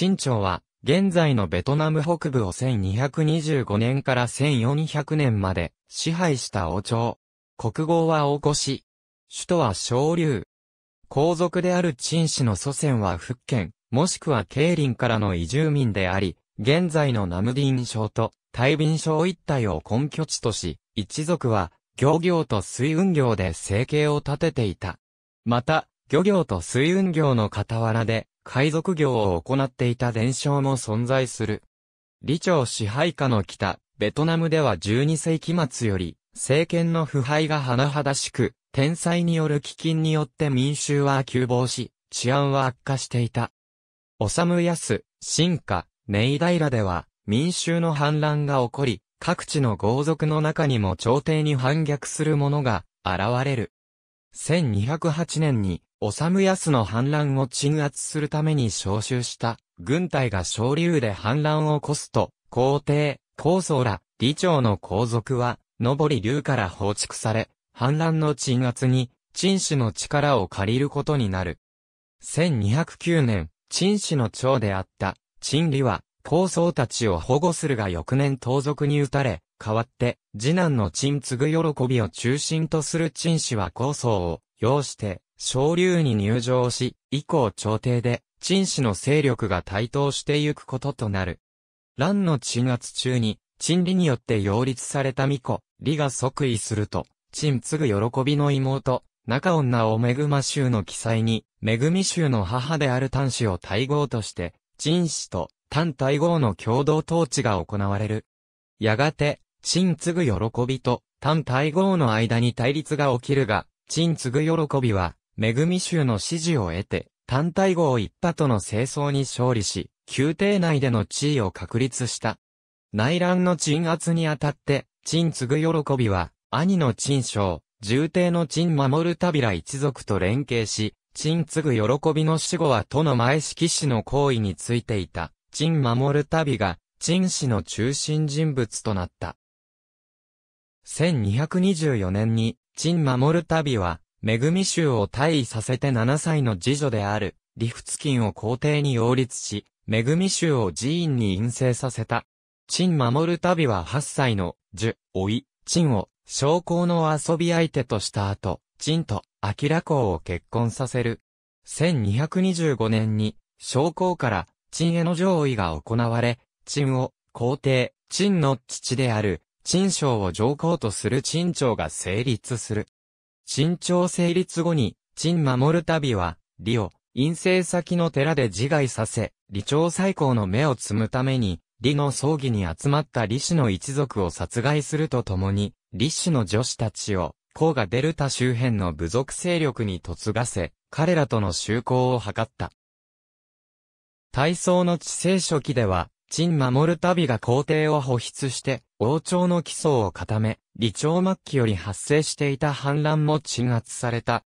清朝は、現在のベトナム北部を1225年から1400年まで支配した王朝。国号は大越。首都は昇流。皇族である陳氏の祖先は福建、もしくは慶林からの移住民であり、現在のナムディン省と大便省一帯を根拠地とし、一族は漁業と水運業で生計を立てていた。また、漁業と水運業の傍らで、海賊業を行っていた伝承も存在する。李朝支配下の北、ベトナムでは12世紀末より、政権の腐敗が甚だしく、天災による飢饉によって民衆は急暴し、治安は悪化していた。おさむやす、進化、ネイダイラでは、民衆の反乱が起こり、各地の豪族の中にも朝廷に反逆する者が現れる。1208年におさむやすの反乱を鎮圧するために召集した軍隊が昇竜で反乱を起こすと、皇帝、皇僧ら、李朝の皇族は、のぼり竜から放逐され、反乱の鎮圧に、陳氏の力を借りることになる。1209年、陳氏の長であった、陳李は、皇僧たちを保護するが翌年盗賊に撃たれ、代わって、次男の陳継ぐ喜びを中心とする陳氏は皇僧を、要して、昇竜に入場し、以降朝廷で、陳氏の勢力が台頭してゆくこととなる。乱の鎮圧中に、陳理によって擁立された巫女、理が即位すると、陳継ぐ喜びの妹、中女を恵ま衆の記載に、恵み衆の母である丹氏を大号として、陳氏と丹大号の共同統治が行われる。やがて、陳継ぐ喜びと丹大号の間に対立が起きるが、陳継ぐ喜びは、恵み衆の支持を得て、単体号一派との清掃に勝利し、宮廷内での地位を確立した。内乱の鎮圧にあたって、鎮継ぐ喜びは、兄の鎮将、重帝の鎮守る旅ら一族と連携し、鎮継ぐ喜びの死後は都の前式氏の行為についていた、鎮守る旅が、鎮氏の中心人物となった。1224年に、鎮守る旅は、恵み衆を退位させて7歳の次女である、リフツキンを皇帝に擁立し、恵み衆を寺院に陰性させた。陳守る旅は8歳の、樹、老い、陳を、将校の遊び相手とした後、陳と、明子公を結婚させる。1225年に、将校から、陳への上位が行われ、陳を、皇帝、陳の父である、陳将を上皇とする陳朝が成立する。新朝成立後に、陳守る旅は、李を、陰性先の寺で自害させ、李朝最高の目を摘むために、李の葬儀に集まった李氏の一族を殺害するとともに、李氏の女子たちを、甲賀デルタ周辺の部族勢力に嫁がせ、彼らとの修行を図った。大宋の地政初期では、陳守旅が皇帝を保筆して、王朝の基礎を固め、李朝末期より発生していた反乱も鎮圧された。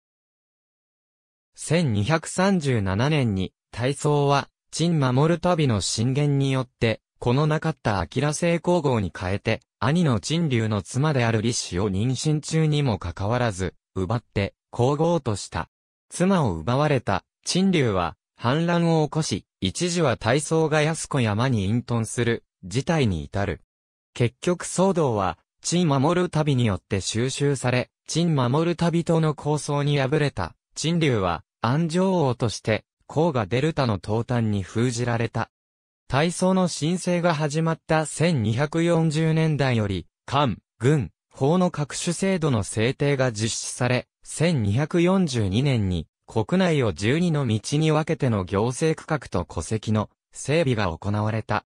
1237年に、大宋は、陳守旅の進言によって、このなかった明成皇后に変えて、兄の陳竜の妻である李氏を妊娠中にもかかわらず、奪って、皇后とした。妻を奪われた、陳竜は、反乱を起こし、一時は大僧が安子山に隠遁する、事態に至る。結局騒動は、陳守る旅によって収集され、陳守る旅との構想に敗れた、陳竜は、安城王として、甲賀デルタの東端に封じられた。大僧の申請が始まった1240年代より、官、軍、法の各種制度の制定が実施され、1242年に国内を12の道に分けての行政区画と戸籍の整備が行われた。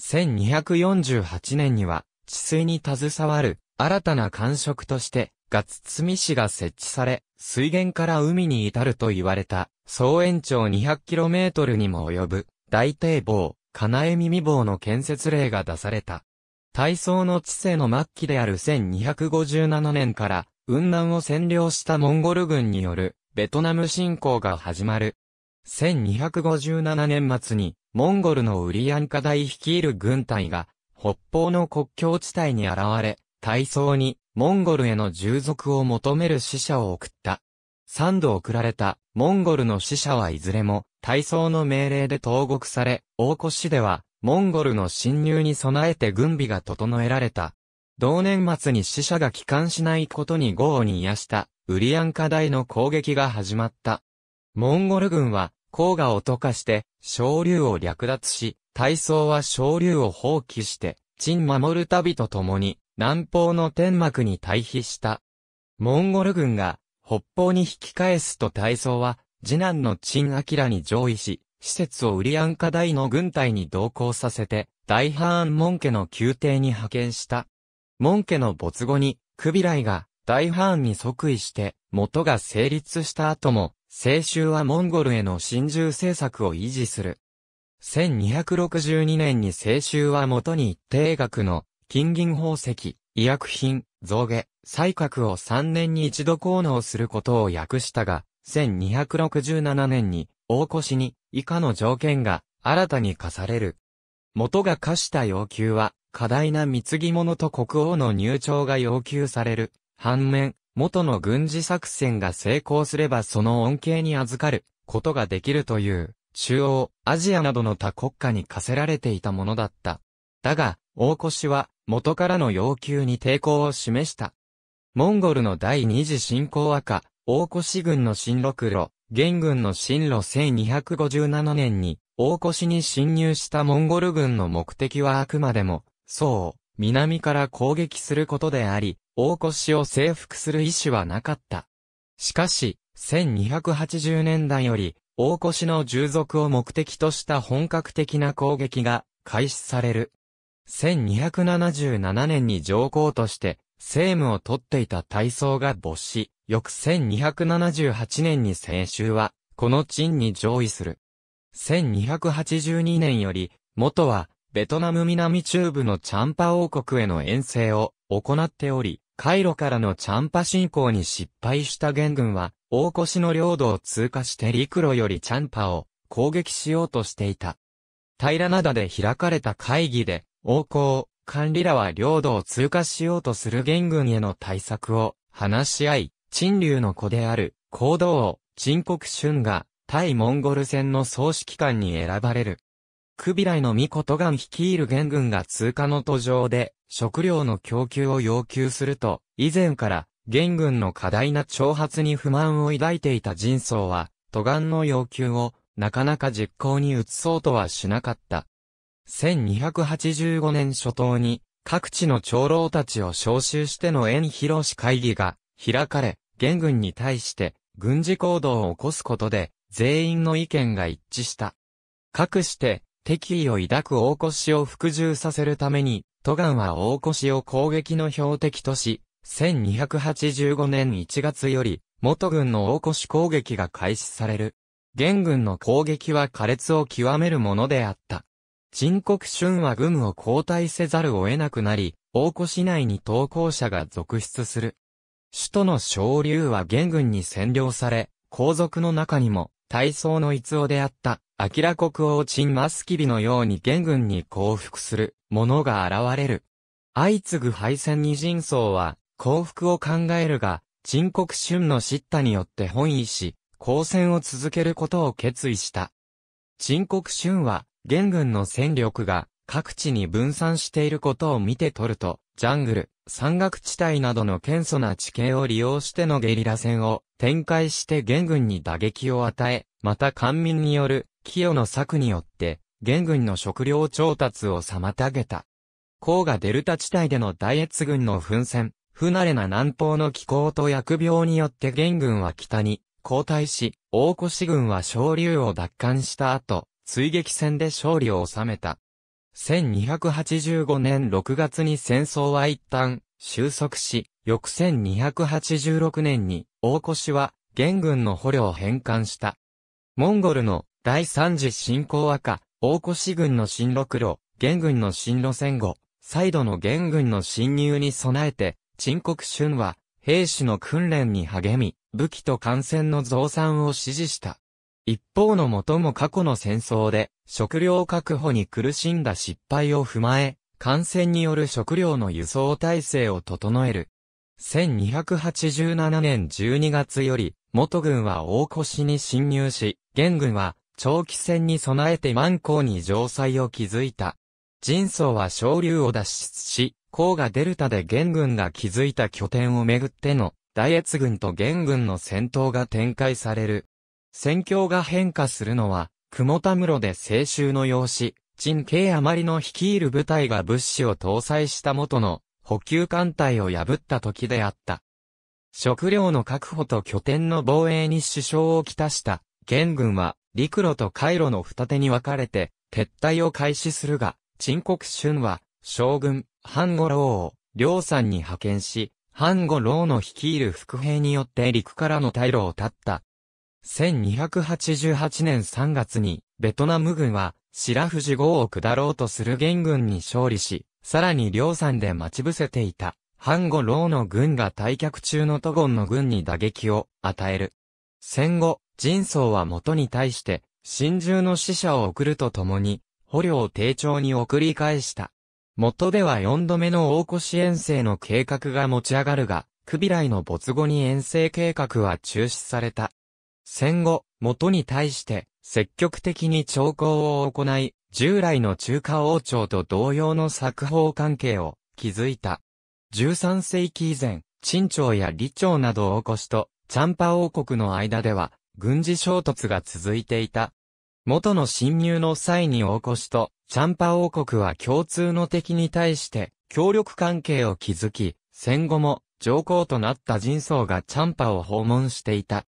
1248年には、治水に携わる新たな官職として、ガツツミ市が設置され、水源から海に至ると言われた、総延長 200km にも及ぶ、大堤防、金江耳防の建設令が出された。体操の治世の末期である1257年から、雲南を占領したモンゴル軍によるベトナム侵攻が始まる。1257年末に、モンゴルのウリアンカ大率いる軍隊が、北方の国境地帯に現れ、大層に、モンゴルへの従属を求める死者を送った。3度送られた、モンゴルの死者はいずれも、大層の命令で投獄され、大越市では、モンゴルの侵入に備えて軍備が整えられた。同年末に死者が帰還しないことに豪をに癒した、ウリアンカ大の攻撃が始まった。モンゴル軍は、黄河を溶かして、昇竜を略奪し、大層は昇竜を放棄して、陳守る旅と共に、南方の天幕に退避した。モンゴル軍が、北方に引き返すと大層は、次男の陳明に上位し、施設をウリアンカ大の軍隊に同行させて、大ハーン門家の宮廷に派遣した。門家の没後に、クビライが、大藩に即位して、元が成立した後も、清州はモンゴルへの侵入政策を維持する。1262年に清州は元に一定額の金銀宝石、医薬品、造下、採核を3年に一度効能することを訳したが、1267年に大越に以下の条件が新たに課される。元が課した要求は、過大な貢ぎ物と国王の入庁が要求される反面、元の軍事作戦が成功すればその恩恵に預かることができるという、中央、アジアなどの他国家に課せられていたものだった。だが、大越は元からの要求に抵抗を示した。モンゴルの第二次侵攻赤、大越軍の進路路、元軍の進路1257年に、大越に侵入したモンゴル軍の目的はあくまでも、そう、南から攻撃することであり、大越を征服する意思はなかった。しかし、1280年代より、大越の従属を目的とした本格的な攻撃が開始される。1277年に上皇として政務を取っていた大操が没し、翌1278年に先週は、この陳に上位する。1282年より、元はベトナム南中部のチャンパ王国への遠征を行っており、イ路からのチャンパ侵攻に失敗した元軍は、大越の領土を通過して陸路よりチャンパを攻撃しようとしていた。平ら灘で開かれた会議で、王侯、管理らは領土を通過しようとする元軍への対策を話し合い、陳流の子である、行動を、陳国春が、対モンゴル戦の総指揮官に選ばれる。クビライのミコトガン率いる元軍が通過の途上で、食料の供給を要求すると、以前から、元軍の過大な挑発に不満を抱いていた人相は、都ンの要求を、なかなか実行に移そうとはしなかった。1285年初頭に、各地の長老たちを招集しての縁広し会議が開かれ、元軍に対して軍事行動を起こすことで全員の意見が一致した。かくして敵意を抱く大腰を服従させるために、都岩は大腰を攻撃の標的とし、1285年1月より、元軍の大腰攻撃が開始される。元軍の攻撃は苛烈を極めるものであった。陳国春は軍を交代せざるを得なくなり、大腰内に投降者が続出する。首都の昇竜は元軍に占領され、皇族の中にも、大操の逸夫であった、アキラ国王陳マスキビのように元軍に降伏する、者が現れる。相次ぐ敗戦に人相は、降伏を考えるが、陳国春の叱咤によって本意し、抗戦を続けることを決意した。陳国春は、元軍の戦力が各地に分散していることを見て取ると、ジャングル、山岳地帯などの謙著な地形を利用してのゲリラ戦を展開して元軍に打撃を与え、また官民による清の策によって、元軍の食料調達を妨げた。黄河デルタ地帯での大越軍の奮戦、不慣れな南方の気候と疫病によって元軍は北に後退し、大越軍は昇竜を奪還した後、追撃戦で勝利を収めた。1285年6月に戦争は一旦収束し、翌1286年に、大越は、元軍の捕虜を返還した。モンゴルの第三次侵攻赤、大越軍の進路路、元軍の進路戦後、再度の元軍の侵入に備えて、陳国春は、兵士の訓練に励み、武器と艦船の増産を指示した。一方の元も過去の戦争で、食料確保に苦しんだ失敗を踏まえ、感染による食料の輸送体制を整える。1287年12月より、元軍は大越に侵入し、元軍は長期戦に備えて万港に城塞を築いた。人相は昇竜を脱出し、甲がデルタで元軍が築いた拠点をめぐっての、大越軍と元軍の戦闘が展開される。戦況が変化するのは、雲田室で青春の養子、陳慶余りの率いる部隊が物資を搭載した元の補給艦隊を破った時であった。食料の確保と拠点の防衛に支障をきたした、元軍は陸路と海路の二手に分かれて撤退を開始するが、陳国春は将軍、半五郎を両山に派遣し、半五郎の率いる副兵によって陸からの退路を断った。1288年3月にベトナム軍は白藤郷を下ろうとする元軍に勝利し、さらに両山で待ち伏せていた、半後老の軍が退却中の都言の軍に打撃を与える。戦後、人相は元に対して、真珠の使者を送るとともに、捕虜を丁重に送り返した。元では4度目の大越遠征の計画が持ち上がるが、クビライの没後に遠征計画は中止された。戦後、元に対して、積極的に朝貢を行い、従来の中華王朝と同様の作法関係を築いた。13世紀以前、陳朝や李朝などを起こしと、チャンパ王国の間では、軍事衝突が続いていた。元の侵入の際に起こしと、チャンパ王国は共通の敵に対して、協力関係を築き、戦後も、上皇となった人相がチャンパを訪問していた。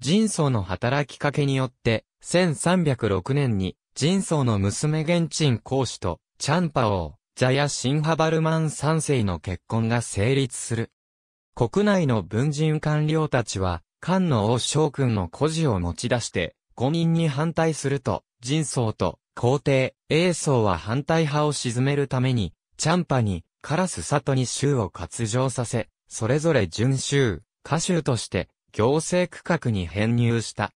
人相の働きかけによって、1306年に、人相の娘現鎮公主と、チャンパ王、ザヤ・シンハバルマン三世の結婚が成立する。国内の文人官僚たちは、漢の王将君の孤児を持ち出して、誤認に反対すると、人相と皇帝、英相は反対派を沈めるために、チャンパに、カラス里に州を割上させ、それぞれ巡州、歌州として、行政区画に編入した。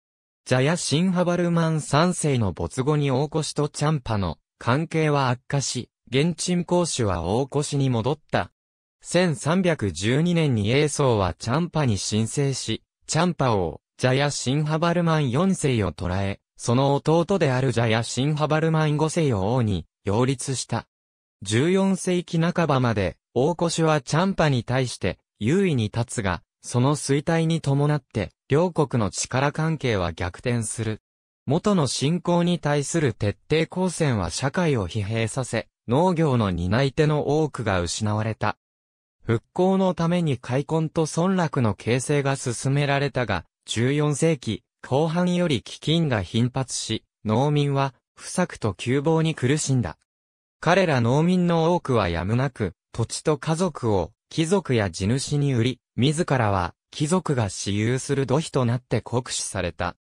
ジャヤ・シンハバルマン3世の没後に大越とチャンパの関係は悪化し、現鎮公主は大越に戻った。1312年に英宗はチャンパに申請し、チャンパ王、ジャヤ・シンハバルマン4世を捕らえ、その弟であるジャヤ・シンハバルマン5世を王に擁立した。14世紀半ばまで、大越はチャンパに対して優位に立つが、その衰退に伴って、両国の力関係は逆転する。元の信仰に対する徹底抗戦は社会を疲弊させ、農業の担い手の多くが失われた。復興のために開墾と村落の形成が進められたが、14世紀後半より飢饉が頻発し、農民は不作と窮乏に苦しんだ。彼ら農民の多くはやむなく、土地と家族を貴族や地主に売り、自らは貴族が私有する土肥となって酷使された。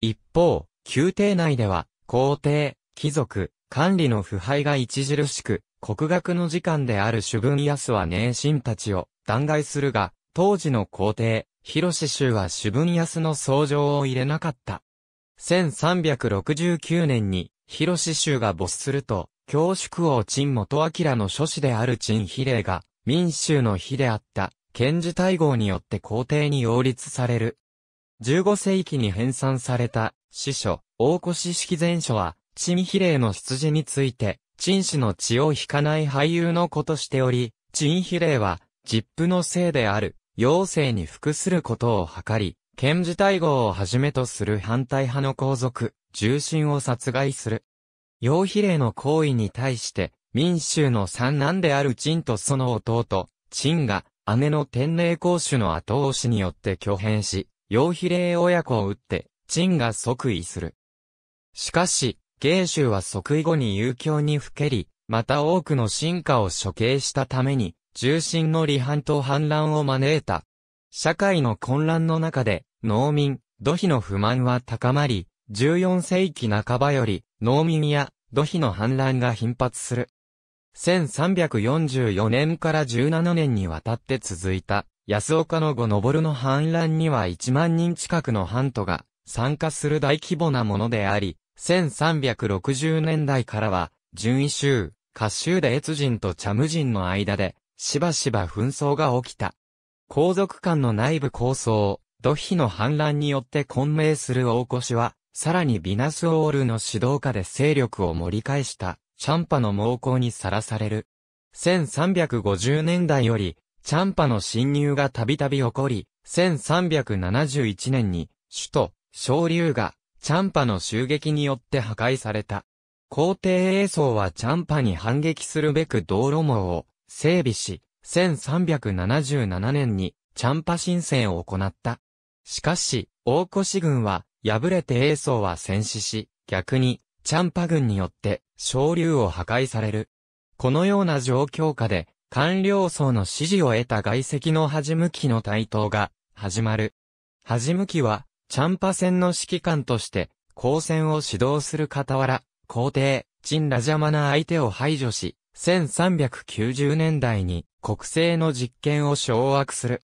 一方、宮廷内では、皇帝、貴族、管理の腐敗が著しく、国学の時間である主文康は年臣たちを弾劾するが、当時の皇帝、広志州は主文康の相乗を入れなかった。1369年に、広志州が没すると、教祝王陳元明の諸子である陳比例が、民衆の日であった、賢治大号によって皇帝に擁立される。15世紀に編纂された、司書、大越式前書は、陳比例の出自について、陳氏の血を引かない俳優の子としており、陳比例は、実父の姓である、妖精に服することを図り、賢治大号をはじめとする反対派の皇族、重臣を殺害する。妖比例の行為に対して、民衆の三男である陳とその弟、陳が、姉の天霊公主の後押しによって挙変し、楊比例親子を撃って、陳が即位する。しかし、芸州は即位後に遊興にふけり、また多くの進化を処刑したために、重心の離反と反乱を招いた。社会の混乱の中で、農民、土肥の不満は高まり、14世紀半ばより、農民や土肥の反乱が頻発する。1344年から17年にわたって続いた、安岡の後昇の反乱には1万人近くの藩都が参加する大規模なものであり、1360年代からは、順位州、合州で越人とチャム人の間で、しばしば紛争が起きた。皇族間の内部抗争、土肥の反乱によって混迷する大越は、さらにビナスオールの指導下で勢力を盛り返したチャンパの猛攻にさらされる。1350年代より、チャンパの侵入がたびたび起こり、1371年に、首都、昇竜が、チャンパの襲撃によって破壊された。皇帝栄宗はチャンパに反撃するべく道路網を整備し、1377年にチャンパ申請を行った。しかし、大越軍は敗れて栄宗は戦死し、逆にチャンパ軍によって昇竜を破壊される。このような状況下で、官僚層の支持を得た外籍の恥向きの台頭が始まる。恥向きは、チャンパ戦の指揮官として、交戦を指導する傍ら、皇帝、陳ラ邪魔な相手を排除し、1390年代に国政の実権を掌握する。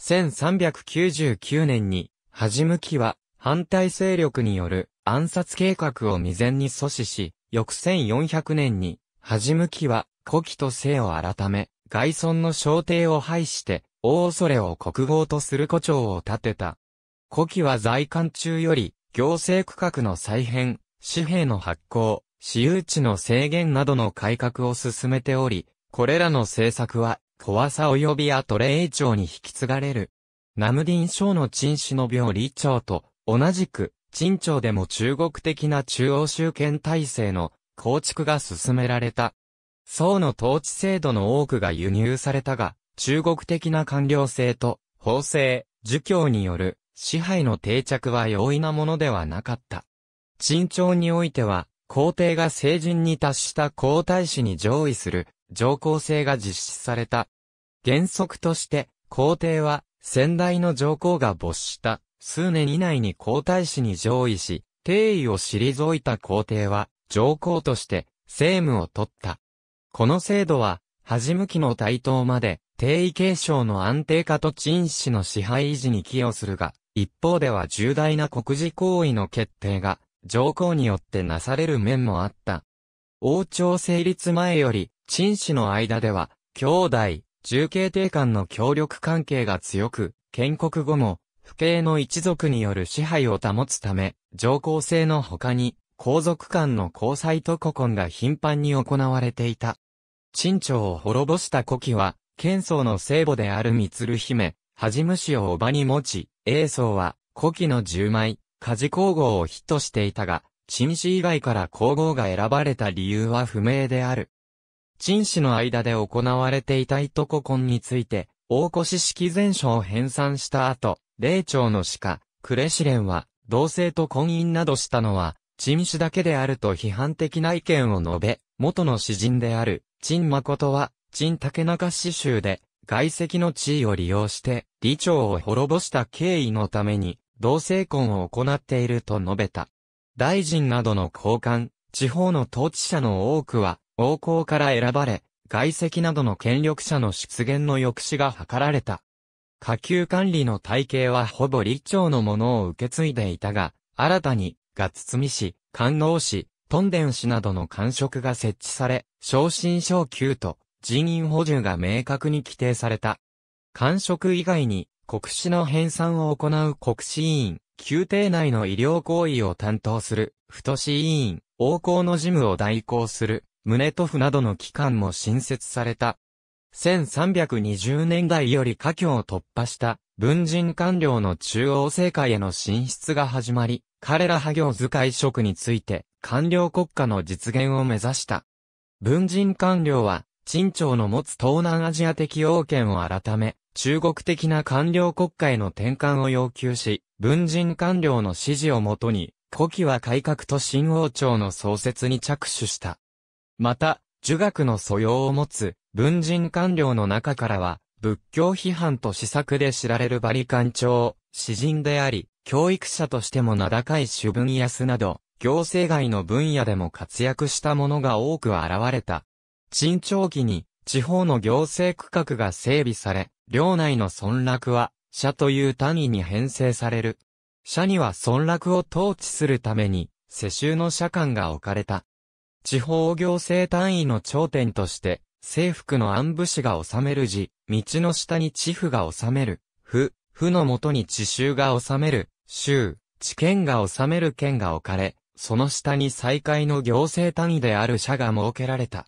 1399年に、恥向きは反対勢力による暗殺計画を未然に阻止し、翌1400年に、恥向きは、古希と姓を改め、外村の小帝を廃して、大恐れを国号とする古町を建てた。古希は在官中より、行政区画の再編、紙幣の発行、私有地の制限などの改革を進めており、これらの政策は、怖さ及びトレイ長に引き継がれる。ナムディン省の陳氏の病理長と、同じく、陳朝でも中国的な中央集権体制の構築が進められた。宋の統治制度の多くが輸入されたが、中国的な官僚制と法制、儒教による支配の定着は容易なものではなかった。陳朝においては、皇帝が成人に達した皇太子に上位する上皇制が実施された。原則として、皇帝は先代の上皇が没した数年以内に皇太子に上位し、帝位を退いた皇帝は、上皇として、政務を取った。この制度は、恥向きの台頭まで、帝位継承の安定化と陳氏の支配維持に寄与するが、一方では重大な国事行為の決定が、上皇によってなされる面もあった。王朝成立前より、陳氏の間では、兄弟、重慶帝官の協力関係が強く、建国後も、父兄の一族による支配を保つため、上皇制の他に、皇族間の交際と古今が頻繁に行われていた。陳朝を滅ぼした古希は、剣僧の聖母である鶴姫、はじむしをおばに持ち、英宗は、古希の十枚、家事皇后をヒットしていたが、陳氏以外から皇后が選ばれた理由は不明である。陳氏の間で行われていたい古今について、大越式前書を編纂した後、霊長の鹿、クレシレンは、同性と婚姻などしたのは、陳氏だけであると批判的な意見を述べ、元の詩人である、陳誠は、陳竹中詩集で、外籍の地位を利用して、李朝を滅ぼした経緯のために、同性婚を行っていると述べた。大臣などの高官、地方の統治者の多くは、王侯から選ばれ、外籍などの権力者の出現の抑止が図られた。下級管理の体系はほぼ立長のものを受け継いでいたが、新たに、ガツツミ市、観能市、トンデン市などの官職が設置され、昇進昇級と人員補充が明確に規定された。官職以外に、国史の編纂を行う国史委員、宮廷内の医療行為を担当する、太志委員、王公の事務を代行する、胸徒府などの機関も新設された。1320年代より華僑を突破した文人官僚の中央政界への進出が始まり、彼ら派行使い職について官僚国家の実現を目指した。文人官僚は、陳朝の持つ東南アジア的要件を改め、中国的な官僚国家への転換を要求し、文人官僚の指示をもとに、古希は改革と新王朝の創設に着手した。また、儒学の素養を持つ文人官僚の中からは、仏教批判と施策で知られるバリ官長、詩人であり、教育者としても名高い主文安など、行政外の分野でも活躍したものが多く現れた。陳長期に地方の行政区画が整備され、領内の村落は、社という単位に編成される。社には村落を統治するために、世襲の社官が置かれた。地方行政単位の頂点として、制服の安部氏が治める字、道の下に地府が治める、府、府のもとに地州が治める、州、地県が治める県が置かれ、その下に再開の行政単位である社が設けられた。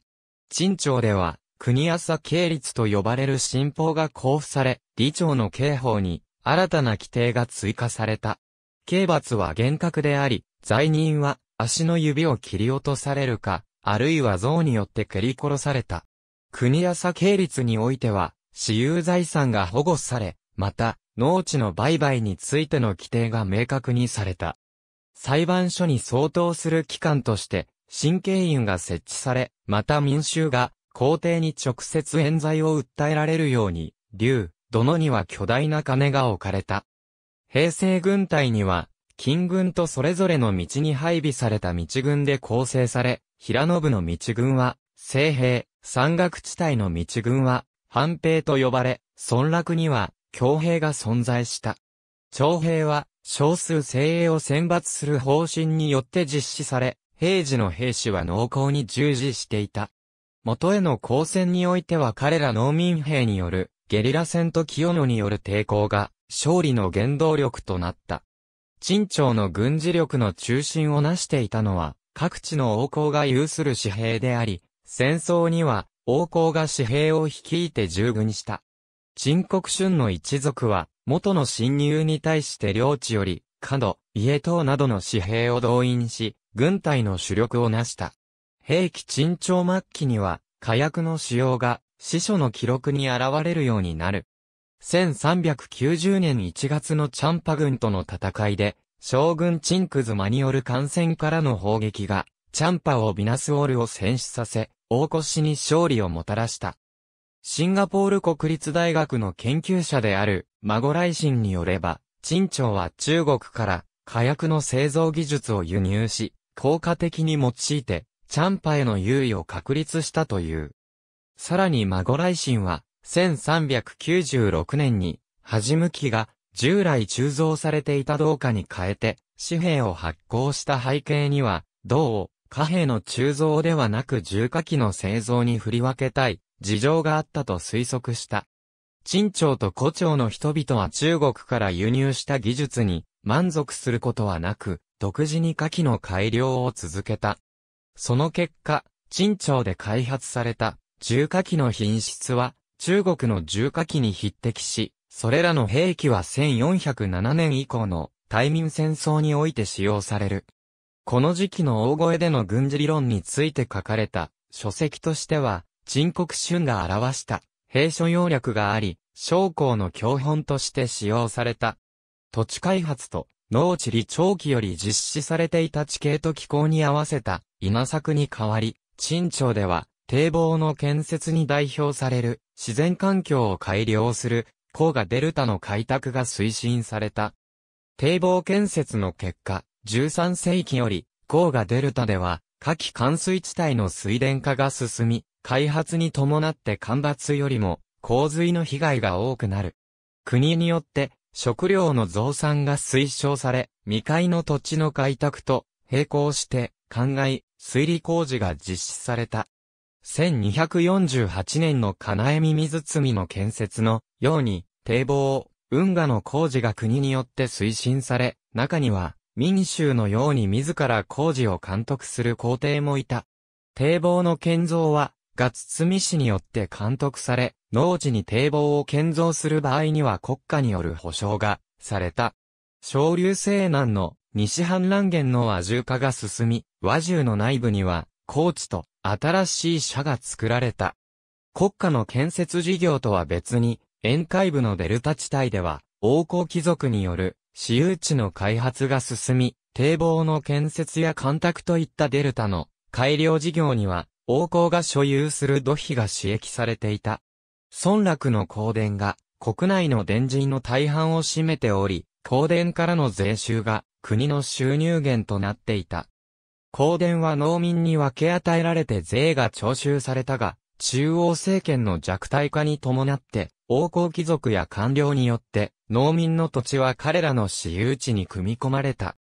陳朝では、国朝系立と呼ばれる新法が交付され、理長の刑法に新たな規定が追加された。刑罰は厳格であり、罪人は足の指を切り落とされるか、あるいは像によって蹴り殺された。国や査系律においては、私有財産が保護され、また、農地の売買についての規定が明確にされた。裁判所に相当する機関として、神経院が設置され、また民衆が、皇帝に直接冤罪を訴えられるように、竜、殿には巨大な金が置かれた。平成軍隊には、金軍とそれぞれの道に配備された道軍で構成され、平信の道軍は、西兵、山岳地帯の道軍は、藩兵と呼ばれ、村落には、強兵が存在した。徴兵は、少数精鋭を選抜する方針によって実施され、平時の兵士は農耕に従事していた。元への交戦においては彼ら農民兵による、ゲリラ戦と清野による抵抗が、勝利の原動力となった。陳朝の軍事力の中心を成していたのは、各地の王侯が有する紙幣であり、戦争には王侯が紙幣を率いて従軍した。陳国春の一族は、元の侵入に対して領地より、角、家等などの紙幣を動員し、軍隊の主力を成した。兵器陳朝末期には、火薬の使用が、司書の記録に現れるようになる。1390年1月のチャンパ軍との戦いで、将軍チンクズマによる艦船からの砲撃が、チャンパをビナスオールを戦死させ、大越に勝利をもたらした。シンガポール国立大学の研究者である、孫来ンによれば、陳朝は中国から火薬の製造技術を輸入し、効果的に用いて、チャンパへの優位を確立したという。さらに孫来ンは、1396年に、じむきが従来鋳造されていた銅貨に変えて、紙幣を発行した背景には、銅を貨幣の鋳造ではなく重火器の製造に振り分けたい事情があったと推測した。陳朝と古朝の人々は中国から輸入した技術に満足することはなく、独自に火器の改良を続けた。その結果、陳朝で開発された重火器の品質は中国の重火器に匹敵し、それらの兵器は1407年以降の対民戦争において使用される。この時期の大声での軍事理論について書かれた書籍としては、陳国春が表した兵所要略があり、将校の教本として使用された。土地開発と農地理長期より実施されていた地形と気候に合わせた稲作に代わり、陳朝では堤防の建設に代表される自然環境を改良する黄河デルタの開拓が推進された。堤防建設の結果、13世紀より黄河デルタでは夏季冠水地帯の水田化が進み、開発に伴って干ばつよりも洪水の被害が多くなる。国によって食料の増産が推奨され、未開の土地の開拓と並行して、灌漑、水利工事が実施された。1248年の金江耳堤の建設のように、堤防、運河の工事が国によって推進され、中には民衆のように自ら工事を監督する皇帝もいた。堤防の建造は、ガツツミ市によって監督され、農地に堤防を建造する場合には国家による保障が、された。昇流西南の西半乱源の和獣化が進み、和獣の内部には、高地と新しい社が作られた。国家の建設事業とは別に、沿海部のデルタ地帯では、王侯貴族による私有地の開発が進み、堤防の建設や干拓といったデルタの改良事業には、王侯が所有する土肥が刺激されていた。村落の公典が国内の電人の大半を占めており、公典からの税収が国の収入源となっていた。公田は農民に分け与えられて税が徴収されたが、中央政権の弱体化に伴って、王公貴族や官僚によって、農民の土地は彼らの私有地に組み込まれた。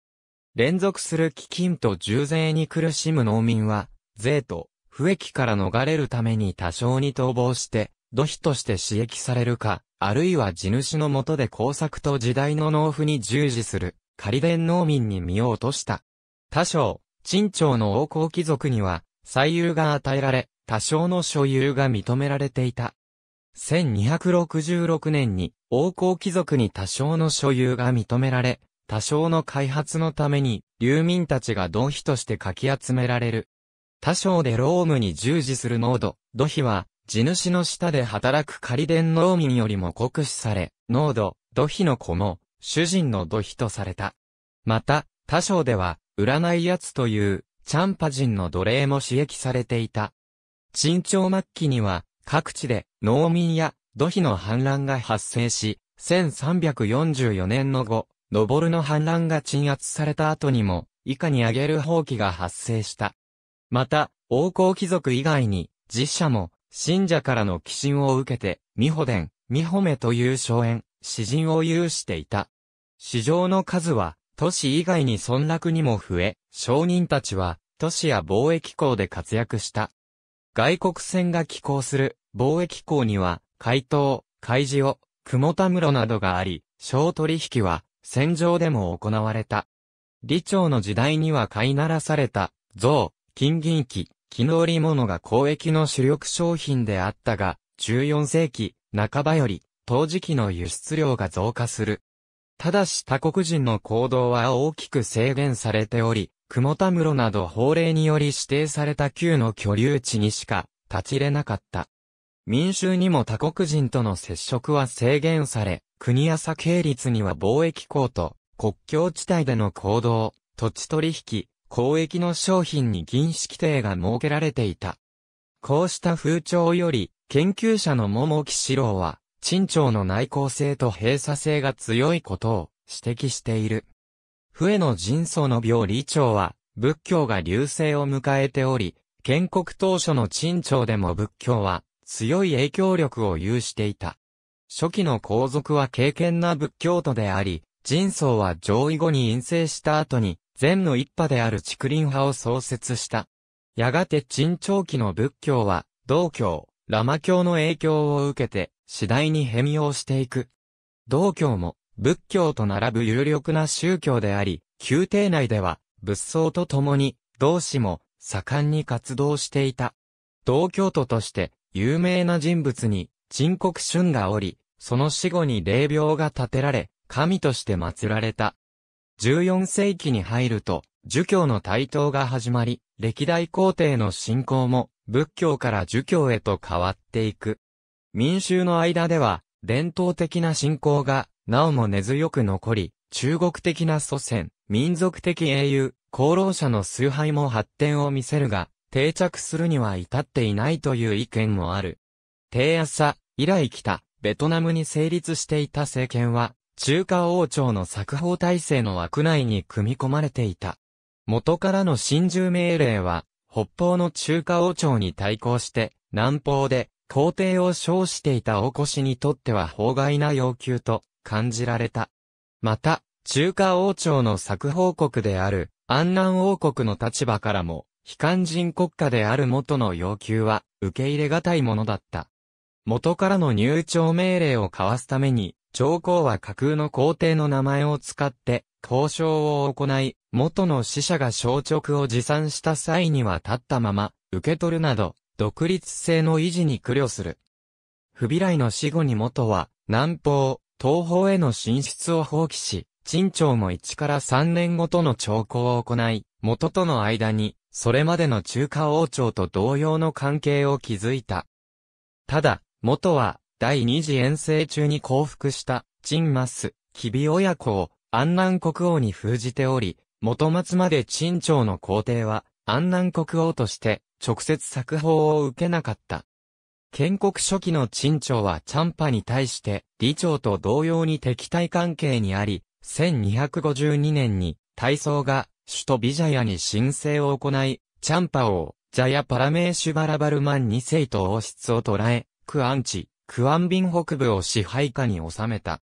連続する基金と重税に苦しむ農民は、税と不益から逃れるために多少に逃亡して、土費として刺激されるか、あるいは地主の下で工作と時代の農夫に従事する、仮伝農民に身を落とした。多少、陳朝の王侯貴族には、歳有が与えられ、多少の所有が認められていた。1266年に、王侯貴族に多少の所有が認められ、多少の開発のために、流民たちが同費としてかき集められる。多少でロームに従事する濃度、土費は、地主の下で働く仮伝農民よりも酷使され、濃度、土費の子も、主人の土費とされた。また、多少では、占い奴という、チャンパ人の奴隷も刺激されていた。陳朝末期には、各地で農民や土肥の反乱が発生し、1344年の後、ボルの反乱が鎮圧された後にも、以下に挙げる放棄が発生した。また、王侯貴族以外に、実社も、信者からの寄進を受けて、美穂伝、美穂目という荘園、詩人を有していた。市上の数は、都市以外に村落にも増え、商人たちは、都市や貿易港で活躍した。外国船が寄港する貿易港には、海島、海事を、雲田室などがあり、小取引は、戦場でも行われた。李朝の時代には飼いならされた、象、金銀器、の織物が交易の主力商品であったが、14世紀、半ばより、陶磁器の輸出量が増加する。ただし他国人の行動は大きく制限されており、雲田室など法令により指定された旧の居留地にしか立ち入れなかった。民衆にも他国人との接触は制限され、国や査系率には貿易港と国境地帯での行動、土地取引、交易の商品に禁止規定が設けられていた。こうした風潮より、研究者の桃木志郎は、陳朝の内向性と閉鎖性が強いことを指摘している。笛の人祖の病理長は、仏教が流星を迎えており、建国当初の陳朝でも仏教は強い影響力を有していた。初期の皇族は敬虔な仏教徒であり、人相は上位後に陰性した後に、禅の一派である竹林派を創設した。やがて陳朝期の仏教は、道教、ラマ教の影響を受けて、次第に変容していく。道教も仏教と並ぶ有力な宗教であり、宮廷内では仏僧と共に同志も盛んに活動していた。道教徒として有名な人物に陳国春がおり、その死後に霊廟が建てられ、神として祀られた。14世紀に入ると、儒教の台頭が始まり、歴代皇帝の信仰も仏教から儒教へと変わっていく。民衆の間では、伝統的な信仰が、なおも根強く残り、中国的な祖先、民族的英雄、功労者の崇拝も発展を見せるが、定着するには至っていないという意見もある。低朝、以来来た、ベトナムに成立していた政権は、中華王朝の作法体制の枠内に組み込まれていた。元からの真珠命令は、北方の中華王朝に対抗して、南方で皇帝を称していたこしにとっては法外な要求と感じられた。また、中華王朝の作報国である安南王国の立場からも、非肝人国家である元の要求は受け入れがたいものだった。元からの入庁命令を交わすために、上皇は架空の皇帝の名前を使って、交渉を行い、元の死者が消直を持参した際には立ったまま、受け取るなど、独立性の維持に苦慮する。不備来の死後に元は、南方、東方への進出を放棄し、陳朝も一から三年ごとの朝貢を行い、元との間に、それまでの中華王朝と同様の関係を築いた。ただ、元は、第二次遠征中に降伏した、陳末、吉備親子を、安南国王に封じており、元末まで陳朝の皇帝は、安南国王として、直接作法を受けなかった。建国初期の陳朝はチャンパに対して、李朝と同様に敵対関係にあり、1252年に、大僧が、首都ビジャヤに申請を行い、チャンパ王、ジャヤパラメーシュバラバルマン2世と王室を捉え、クアンチ、クアンビン北部を支配下に収めた。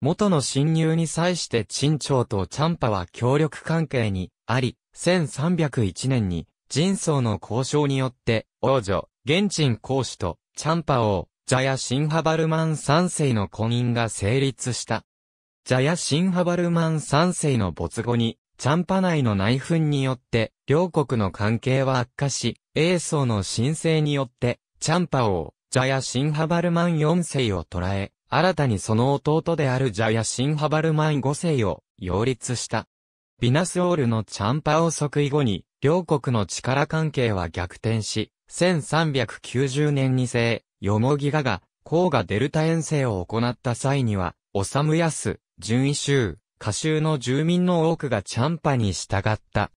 元の侵入に際して陳朝とチャンパは協力関係にあり、1301年に人相の交渉によって、王女、現鎮公主と、チャンパ王、ジャヤ・シンハバルマン三世の婚姻が成立した。ジャヤ・シンハバルマン三世の没後に、チャンパ内の内紛によって、両国の関係は悪化し、英宗の申請によって、チャンパ王、ジャヤ・シンハバルマン4世を捕らえ、新たにその弟であるジャヤ・シンハバルマン5世を擁立した。ビナスオールのチャンパ王即位後に、両国の力関係は逆転し、1390年に生、よもぎがが、甲賀デルタ遠征を行った際には、おさむやす、順位集、下集の住民の多くがチャンパに従った。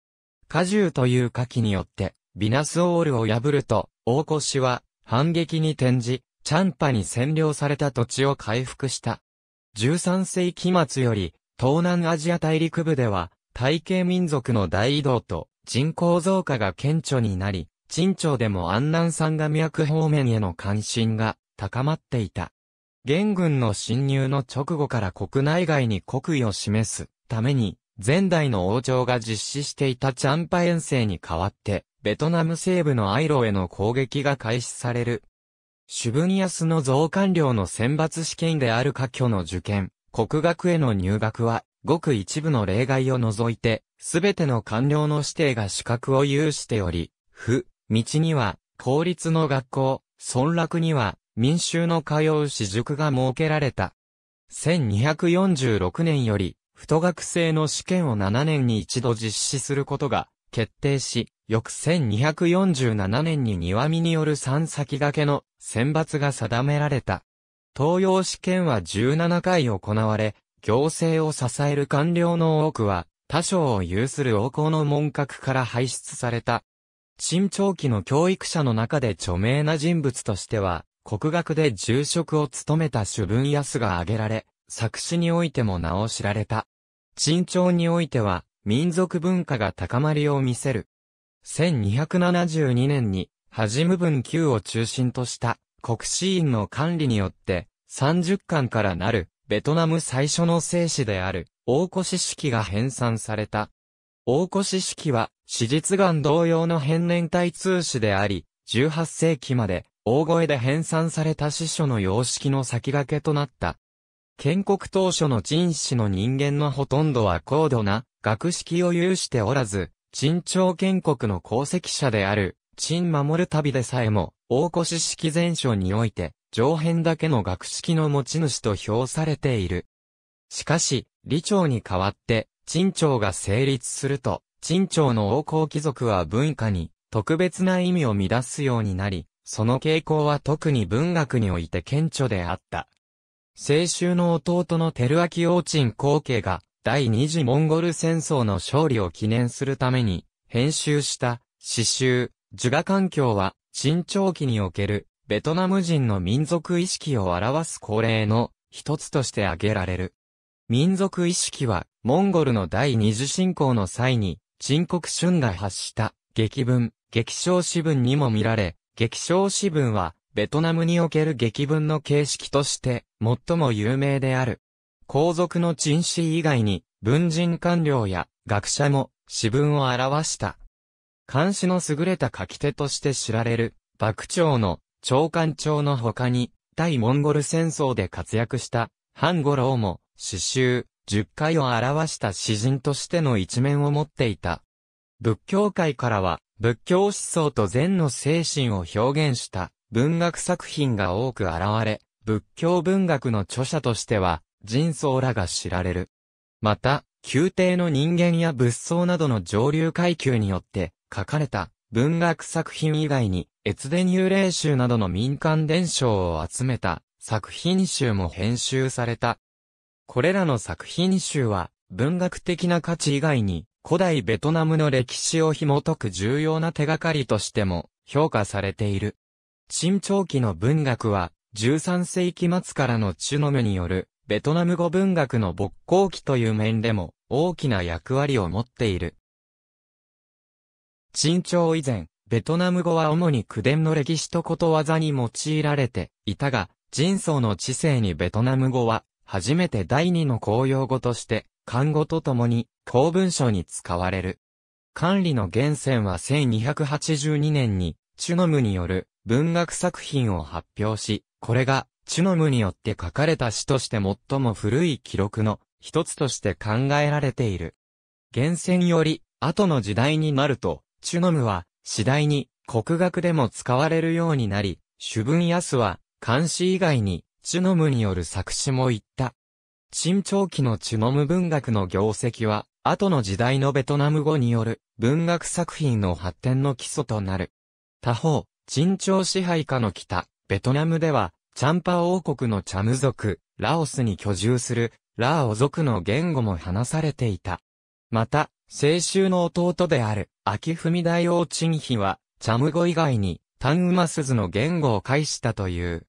ュウという下記によって、ビナスオールを破ると、大越は、反撃に転じ、チャンパに占領された土地を回復した。13世紀末より、東南アジア大陸部では、体系民族の大移動と、人口増加が顕著になり、陳朝でも安南山が脈方面への関心が高まっていた。元軍の侵入の直後から国内外に国威を示すために、前代の王朝が実施していたチャンパ遠征に代わって、ベトナム西部のアイロへの攻撃が開始される。シュブニアスの増官僚の選抜試験である科挙の受験、国学への入学は、ごく一部の例外を除いて、すべての官僚の指定が資格を有しており、不、道には、公立の学校、村落には、民衆の通う私塾が設けられた。1246年より、不都学生の試験を7年に一度実施することが決定し、翌1247年に庭見による三先駆けの選抜が定められた。東洋試験は17回行われ、行政を支える官僚の多くは、他省を有する王侯の門閣から輩出された。沈長期の教育者の中で著名な人物としては、国学で住職を務めた主文安が挙げられ、作詞においても名を知られた。陳朝においては、民族文化が高まりを見せる。1272年に、はじむ文旧を中心とした、国史院の管理によって、30巻からなる、ベトナム最初の聖史である、大越式が編纂された。大越式は、史実岩同様の変年体通史であり、18世紀まで、大声で編纂された史書の様式の先駆けとなった。建国当初の陳氏の人間のほとんどは高度な学識を有しておらず、陳朝建国の功績者である、陳守る旅でさえも、大越式全書において、上辺だけの学識の持ち主と評されている。しかし、李朝に代わって、陳朝が成立すると、陳朝の王侯貴族は文化に特別な意味を乱すようになり、その傾向は特に文学において顕著であった。青州の弟の照明王陳光景が、第二次モンゴル戦争の勝利を記念するために、編集した、詩集、儒画環境は、新長期における、ベトナム人の民族意識を表す恒例の一つとして挙げられる。民族意識は、モンゴルの第二次侵攻の際に、陳国春が発した劇文、劇章詩文にも見られ、劇章詩文は、ベトナムにおける劇文の形式として、最も有名である。皇族の陳氏以外に、文人官僚や学者も詩文を表した。漢詩の優れた書き手として知られる、幕長の長官長の他に、対モンゴル戦争で活躍した、ハンゴロウも、詩集、十回を表した詩人としての一面を持っていた。仏教界からは、仏教思想と禅の精神を表現した文学作品が多く現れ、仏教文学の著者としては、人僧らが知られる。また、宮廷の人間や仏僧などの上流階級によって書かれた文学作品以外に、越伝幽霊集などの民間伝承を集めた作品集も編集された。これらの作品集は文学的な価値以外に古代ベトナムの歴史を紐解く重要な手がかりとしても評価されている。新長期の文学は13世紀末からのチュノムによるベトナム語文学の勃興期という面でも大きな役割を持っている。沈潮以前、ベトナム語は主に古伝の歴史とことわざに用いられていたが、人相の知性にベトナム語は、初めて第二の公用語として、漢語とともに公文書に使われる。管理の源泉は1282年に、チュノムによる文学作品を発表し、これがチュノムによって書かれた詩として最も古い記録の一つとして考えられている。源泉より、後の時代になると、チュノムは次第に国学でも使われるようになり、主文安は、漢詩以外に、チュノムによる作詞も言った。陳長期のチュノム文学の業績は、後の時代のベトナム語による文学作品の発展の基礎となる。他方、陳朝支配下の北、ベトナムでは、チャンパ王国のチャム族、ラオスに居住する、ラーオ族の言語も話されていた。また、青州の弟である、秋文大王陳妃は、チャム語以外に、タンウマスズの言語を介したという。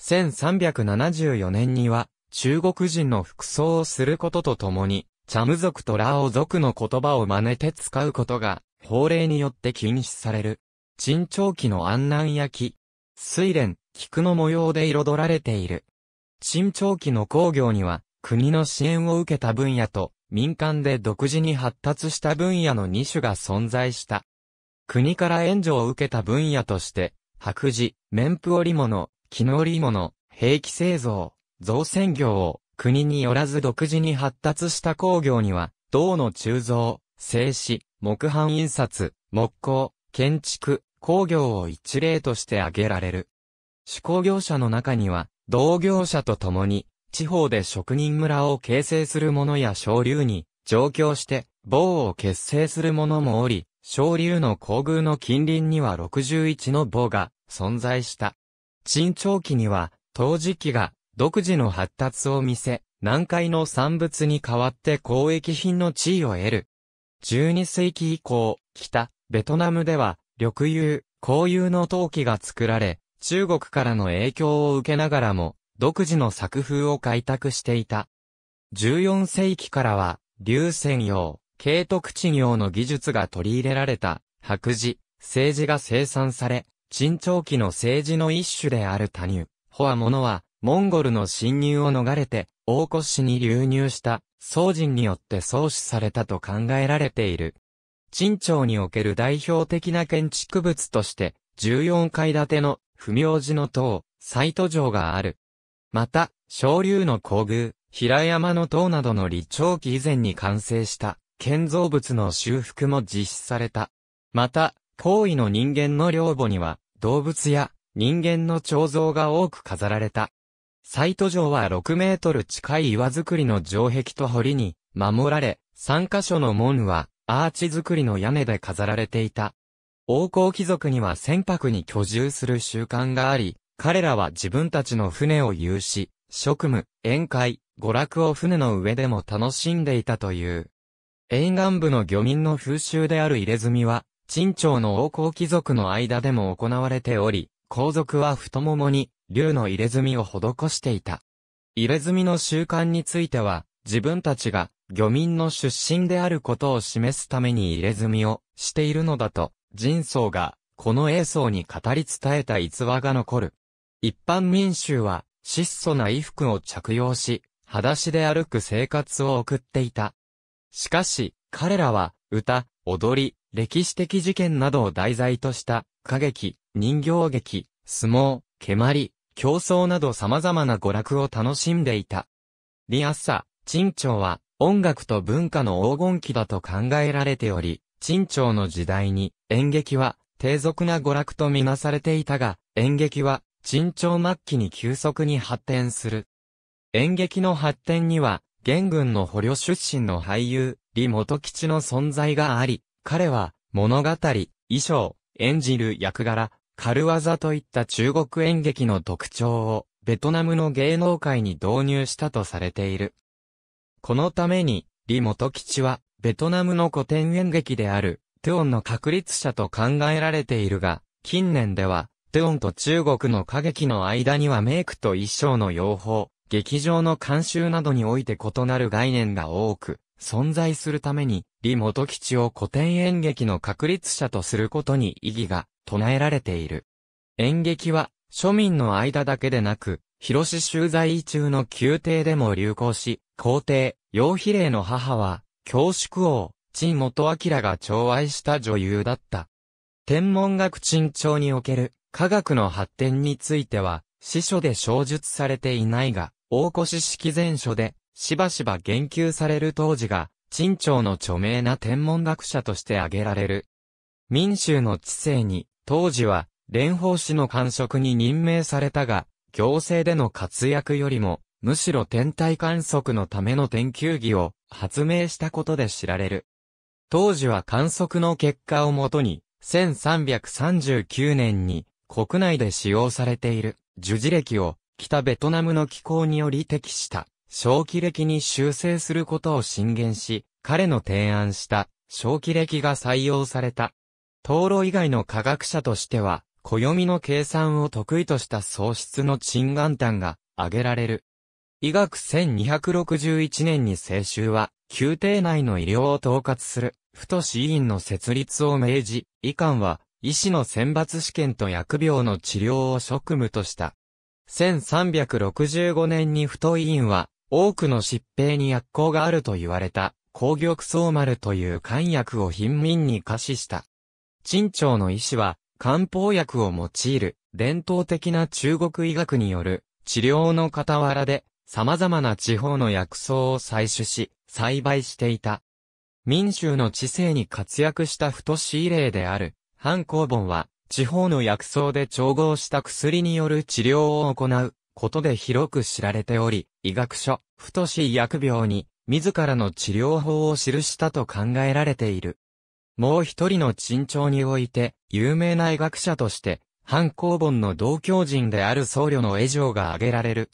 1374年には、中国人の服装をすることとともに、チャム族とラオ族の言葉を真似て使うことが、法令によって禁止される。陳長期の安南焼き、水蓮、菊の模様で彩られている。陳長期の工業には、国の支援を受けた分野と、民間で独自に発達した分野の2種が存在した。国から援助を受けた分野として、白磁、綿布織物、絹織物、兵器製造、造船業を国によらず独自に発達した工業には、銅の鋳造、製紙、木版印刷、木工、建築、工業を一例として挙げられる。手工業者の中には、同業者と共に、地方で職人村を形成する者や小流に上京して某を結成する者もおり、小流の皇宮の近隣には61の某が存在した。陳長期には、陶磁器が独自の発達を見せ、南海の産物に代わって交易品の地位を得る。12世紀以降、北、ベトナムでは、緑油、紅油の陶器が作られ、中国からの影響を受けながらも、独自の作風を開拓していた。14世紀からは、流泉用、慶徳地業の技術が取り入れられた、白磁、政治が生産され、陳朝期の政治の一種である他乳、ホアモノは、モンゴルの侵入を逃れて、大越しに流入した、宋人によって創始されたと考えられている。陳朝における代表的な建築物として、14階建ての、不明寺の塔、サイト城がある。また、昇竜の皇宮、平山の塔などの立長期以前に完成した建造物の修復も実施された。また、皇位の人間の寮母には、動物や人間の彫像が多く飾られた。サイト上は6メートル近い岩造りの城壁と堀に守られ、3カ所の門はアーチ造りの屋根で飾られていた。王侯貴族には船舶に居住する習慣があり、彼らは自分たちの船を有し、職務、宴会、娯楽を船の上でも楽しんでいたという。沿岸部の漁民の風習である入れ墨は、陳朝の王侯貴族の間でも行われており、皇族は太ももに、竜の入れ墨を施していた。入れ墨の習慣については、自分たちが、漁民の出身であることを示すために入れ墨をしているのだと、人相が、この英像に語り伝えた逸話が残る。一般民衆は、質素な衣服を着用し、裸足で歩く生活を送っていた。しかし、彼らは、歌、踊り、歴史的事件などを題材とした、歌劇、人形劇、相撲、蹴鞠、競争など様々な娯楽を楽しんでいた。リアッサ、陳朝は、音楽と文化の黄金期だと考えられており、陳朝の時代に、演劇は、低俗な娯楽とみなされていたが、演劇は、沈朝末期に急速に発展する。演劇の発展には、元軍の捕虜出身の俳優、李元吉の存在があり、彼は、物語、衣装、演じる役柄、軽技といった中国演劇の特徴を、ベトナムの芸能界に導入したとされている。このために、李元吉は、ベトナムの古典演劇である、トゥオンの確立者と考えられているが、近年では、テオンと中国の歌劇の間にはメイクと衣装の用法、劇場の監修などにおいて異なる概念が多く、存在するために、李元吉を古典演劇の確立者とすることに意義が唱えられている。演劇は、庶民の間だけでなく、広志集在中の宮廷でも流行し、皇帝、楊比例の母は、教祝王、陳元明が寵愛した女優だった。天文学陳朝における、科学の発展については、史書で詳述されていないが、大越式前書で、しばしば言及される当時が、陳朝の著名な天文学者として挙げられる。民衆の知性に、当時は、蓮舫氏の官職に任命されたが、行政での活躍よりも、むしろ天体観測のための天球儀を発明したことで知られる。当時は観測の結果をもとに、1339年に国内で使用されている、樹脂歴を、北ベトナムの気候により適した、小気歴に修正することを進言し、彼の提案した、小気歴が採用された。灯籠以外の科学者としては、暦の計算を得意とした喪失の陳眼丹が挙げられる。医学1261年に清州は、宮廷内の医療を統括する、ふと医院の設立を命じ、医官は、医師の選抜試験と薬病の治療を職務とした。1365年に太医院は、多くの疾病に薬効があると言われた、紅玉草丸という漢薬を貧民に可しした。陳朝の医師は、漢方薬を用いる、伝統的な中国医学による、治療の傍らで、様々な地方の薬草を採取し、栽培していた。民衆の知性に活躍した太しい例である。反抗本は、地方の薬草で調合した薬による治療を行うことで広く知られており、医学書、太し医薬病に、自らの治療法を記したと考えられている。もう一人の陳朝において、有名な医学者として、反抗本の同教人である僧侶のエジョが挙げられる。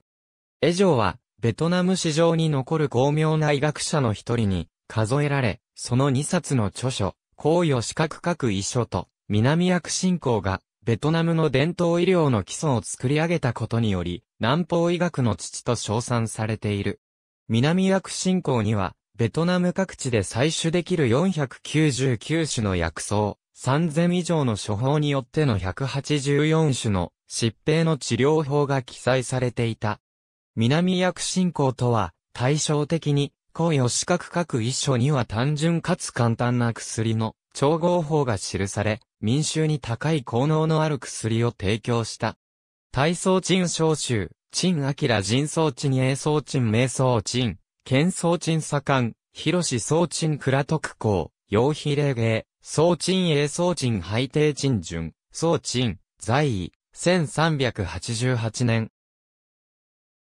エジョは、ベトナム史上に残る巧妙な医学者の一人に、数えられ、その二冊の著書、為を四角各遺書と、南薬信仰が、ベトナムの伝統医療の基礎を作り上げたことにより、南方医学の父と称賛されている。南薬信仰には、ベトナム各地で採取できる499種の薬草、3000以上の処方によっての184種の疾病の治療法が記載されていた。南薬信仰とは、対照的に、公予四角各一書には単純かつ簡単な薬の調合法が記され、民衆に高い効能のある薬を提供した。体操鎮召集、鎮明人宗鎮栄宗鎮明宗鎮、県宗鎮左官、広志総鎮倉徳公、陽比霊芸、宗鎮栄宗鎮拝定鎮順、宗鎮、在位、1388年。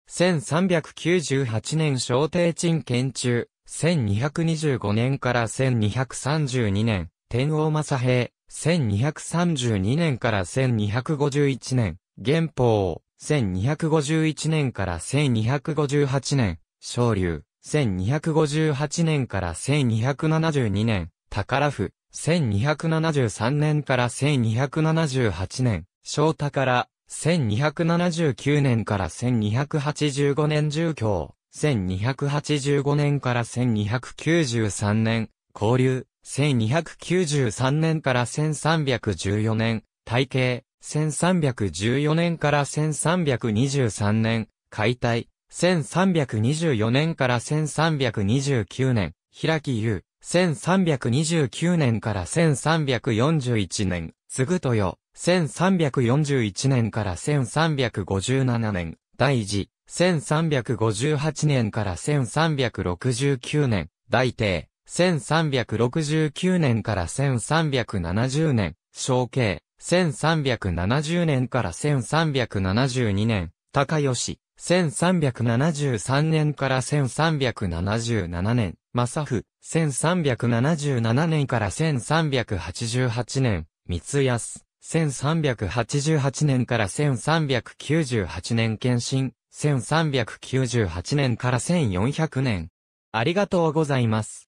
1398年小帝鎮建中、1225年から1232年、天王正平、1232年から1251年、元宝、1251年から1258年、昇竜、1258年から1272年、宝府、1273年から1278年、小宝、1279年から1285年住居、1285年から1293年、交流、1293年から1314年、体系、1314年から1323年、解体、1324年から1329年、開き優、1329年から1341年、継ぐとよ、1341年から1357年、大事、1358年から1369年、大帝、1369年から1370年、小慶、1370年から1372年、高吉、1373年から1377年、正夫、1377年から1388年、三安、1388年から1398年検診、1398年から1400年。ありがとうございます。